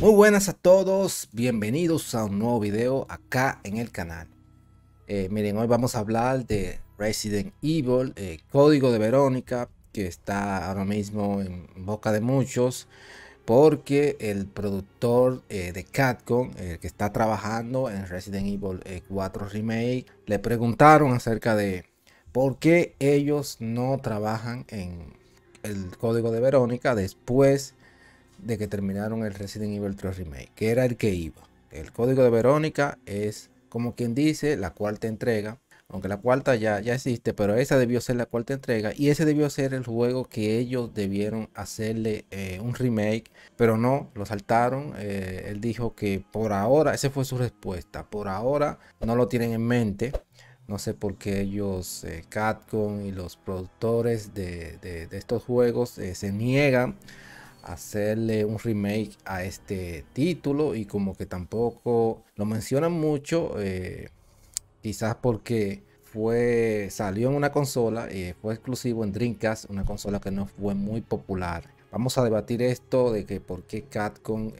Muy buenas a todos, bienvenidos a un nuevo video acá en el canal. Eh, miren, hoy vamos a hablar de Resident Evil, el eh, Código de Verónica, que está ahora mismo en boca de muchos, porque el productor eh, de Catcom, el que está trabajando en Resident Evil 4 Remake, le preguntaron acerca de por qué ellos no trabajan en el código de Verónica después de que terminaron el Resident Evil 3 Remake, que era el que iba. El código de Verónica es, como quien dice, la cuarta entrega, aunque la cuarta ya, ya existe, pero esa debió ser la cuarta entrega y ese debió ser el juego que ellos debieron hacerle eh, un remake, pero no, lo saltaron. Eh, él dijo que por ahora, esa fue su respuesta, por ahora no lo tienen en mente no sé por qué ellos, Catcom eh, Capcom y los productores de, estos juegos eh, se niegan a hacerle un remake a este título y como que tampoco lo mencionan mucho, eh, quizás porque fue salió en una consola, y fue exclusivo en Dreamcast, una consola que no fue muy popular. Vamos a debatir esto de que por qué Capcom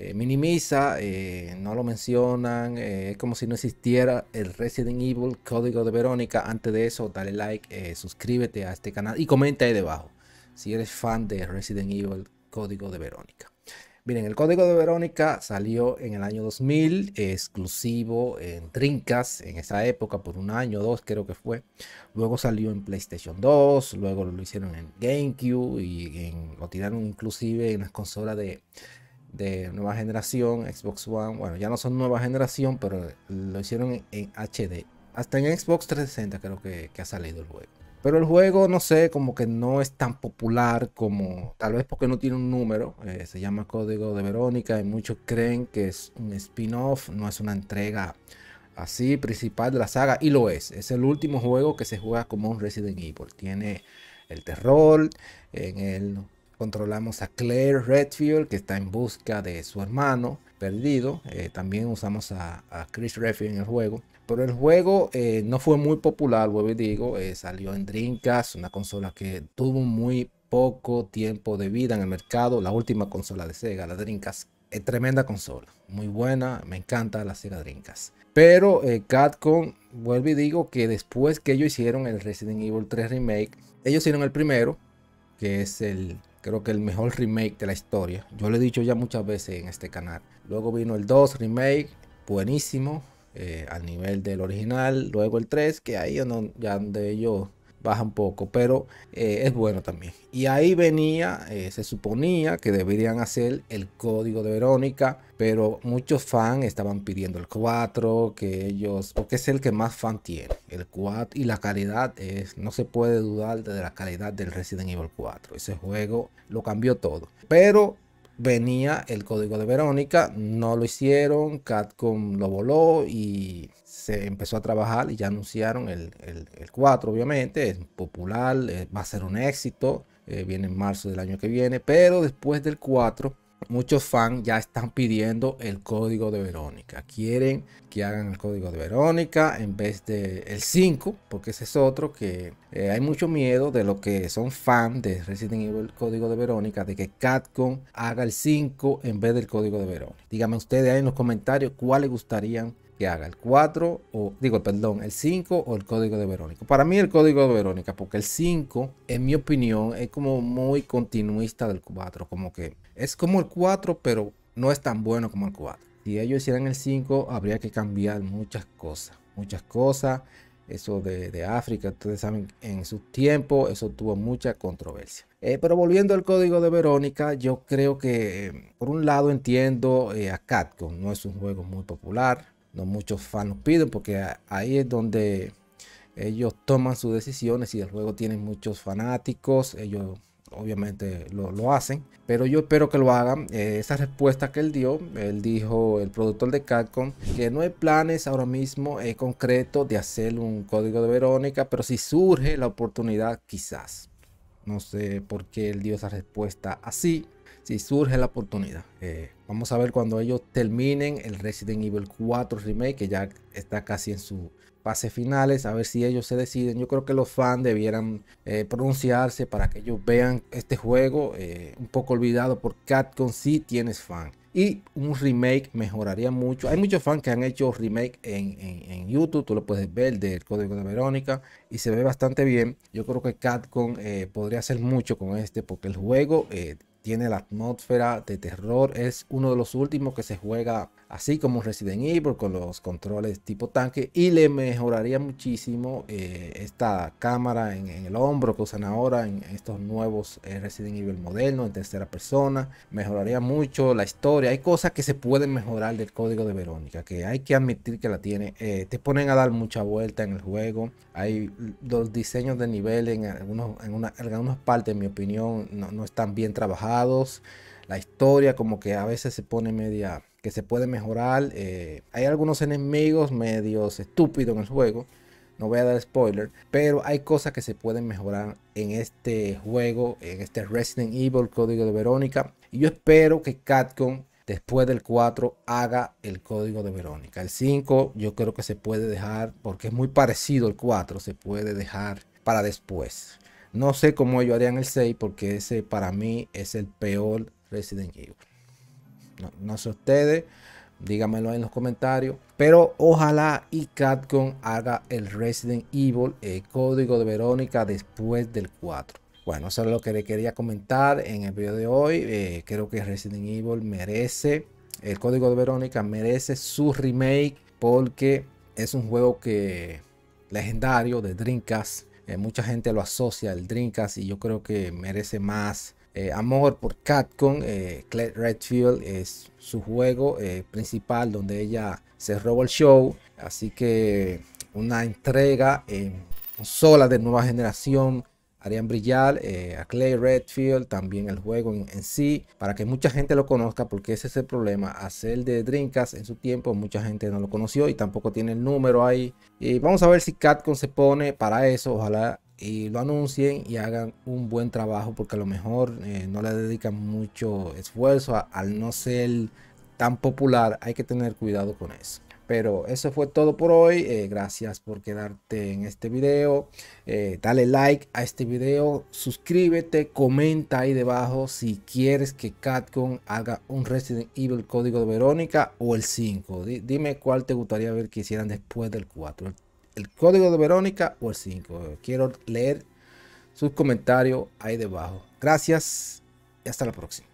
eh, minimiza, eh, no lo mencionan, eh, es como si no existiera el Resident Evil Código de Verónica. Antes de eso, dale like, suscríbete a este canal y comenta ahí debajo si eres fan de Resident Evil Código de Verónica. Miren, el Código de Verónica salió en el año 2000, exclusivo en Trincas, en esa época, por un año o dos creo que fue. Luego salió en PlayStation 2, luego lo hicieron en GameCube y en, lo tiraron inclusive en las consolas de de nueva generación, Xbox One, bueno, ya no son nueva generación, pero lo hicieron en, HD. Hasta en Xbox 360 creo que, ha salido el juego. Pero el juego, no sé, como que no es tan popular como, tal vez porque no tiene un número, eh, se llama Código de Verónica y muchos creen que es un spin-off, no es una entrega así principal de la saga y lo es, es el último juego que se juega como un Resident Evil, tiene el terror, en el Controlamos a Claire Redfield, que está en busca de su hermano perdido. Eh, también usamos a, Chris Redfield en el juego. Pero el juego eh, no fue muy popular, vuelvo y digo. Eh, salió en Dreamcast, una consola que tuvo muy poco tiempo de vida en el mercado. La última consola de Sega, la Dreamcast. Es tremenda consola, muy buena, me encanta la Sega Dreamcast. Pero Catcom, Capcom, vuelvo y digo que después que ellos hicieron el Resident Evil 3 Remake, ellos hicieron el primero, que es el creo que el mejor remake de la historia. Yo lo he dicho ya muchas veces en este canal. Luego vino el 2 remake, buenísimo, eh, al nivel del original. Luego el 3, que ahí es ya donde yo baja un poco, pero eh, es bueno también. Y ahí venía, eh, se suponía que deberían hacer el código de Verónica, pero muchos fans estaban pidiendo el 4, que ellos, porque es el que más fan tiene, el 4, y la calidad es, no se puede dudar de la calidad del Resident Evil 4. Ese juego lo cambió todo. Pero venía el código de Verónica, no lo hicieron, Catcom lo voló y se empezó a trabajar y ya anunciaron el, 4, obviamente, es popular, eh, va a ser un éxito, eh, viene en marzo del año que viene, pero después del 4, muchos fans ya están pidiendo el código de Verónica, quieren que hagan el código de Verónica en vez de el 5, porque ese es otro que eh, hay mucho miedo de lo que son fans de Resident Evil Código de Verónica, de que Capcom haga el 5 en vez del código de Verónica. Díganme ustedes ahí en los comentarios cuál les gustaría haga, el 4 o digo, perdón, el 5 o el código de Verónica. Para mí el código de Verónica, porque el 5, en mi opinión, es como muy continuista del 4, como que es como el 4, pero no es tan bueno como el 4. Si ellos hicieran el 5, habría que cambiar muchas cosas, muchas cosas. Eso de, África, ustedes saben, en su tiempo eso tuvo mucha controversia. Eh, pero volviendo al código de Verónica, yo creo que, eh, por un lado, entiendo eh, a catcom no es un juego muy popular, no muchos fans piden porque ahí es donde ellos toman sus decisiones y el juego tiene muchos fanáticos, ellos obviamente lo, hacen, pero yo espero que lo hagan. Eh, esa respuesta que él dio, él dijo, el productor de Capcom, que no hay planes ahora mismo eh, concretos de hacer un código de Verónica, pero si surge la oportunidad, quizás. No sé por qué él dio esa respuesta así si surge la oportunidad. Eh, vamos a ver cuando ellos terminen el Resident Evil 4 Remake, que ya está casi en su fase finales, a ver si ellos se deciden. Yo creo que los fans debieran eh, pronunciarse para que ellos vean este juego eh, un poco olvidado por Capcom si tienes fan. Y un remake mejoraría mucho. Hay muchos fans que han hecho remake en, en, YouTube, tú lo puedes ver, del código de Verónica, y se ve bastante bien. Yo creo que Capcom podría hacer mucho con este, porque el juego tiene la atmósfera de terror. Es uno de los últimos que se juega así como Resident Evil con los controles tipo tanque y le mejoraría muchísimo eh, esta cámara en, el hombro que usan ahora en estos nuevos eh, Resident Evil modernos en tercera persona mejoraría mucho la historia hay cosas que se pueden mejorar del código de Verónica que hay que admitir que la tiene eh, te ponen a dar mucha vuelta en el juego hay los diseños de nivel en algunos en, algunas partes en mi opinión no están bien trabajados la historia como que a veces se pone media que se puede mejorar. Eh, hay algunos enemigos medios estúpidos en el juego. No voy a dar spoiler. Pero hay cosas que se pueden mejorar en este juego. En este Resident Evil Código de Verónica. Y yo espero que Catcom después del 4 haga el Código de Verónica. El 5 yo creo que se puede dejar. Porque es muy parecido al 4. Se puede dejar para después. No sé cómo ellos harían el 6 porque ese para mí es el peor Resident Evil. No, sé ustedes, díganmelo en los comentarios. Pero ojalá y Capcom haga el Resident Evil, el eh, código de Verónica después del 4. Bueno, eso es lo que le quería comentar en el video de hoy. Eh, creo que Resident Evil merece, el código de Verónica merece su remake porque es un juego que legendario de Dreamcast. Eh, mucha gente lo asocia al Dreamcast y yo creo que merece más eh, amor por Catcon, Eh, Claire Redfield es su juego eh, principal donde ella se roba el show. Así que una entrega en consola de nueva generación. Harían brillar eh, a Clay Redfield, también el juego en, sí, para que mucha gente lo conozca, porque ese es el problema. Hacer de Drinkas en su tiempo, mucha gente no lo conoció y tampoco tiene el número ahí. Y vamos a ver si Catcon se pone para eso. Ojalá y lo anuncien y hagan un buen trabajo porque a lo mejor eh, no le dedican mucho esfuerzo al no ser tan popular hay que tener cuidado con eso pero eso fue todo por hoy eh, gracias por quedarte en este video eh, dale like a este video suscríbete comenta ahí debajo si quieres que Catcon haga un Resident Evil código de Verónica o el 5 dime cuál te gustaría ver que hicieran después del 4 el código de Verónica o el 5. Quiero leer sus comentarios ahí debajo. Gracias y hasta la próxima.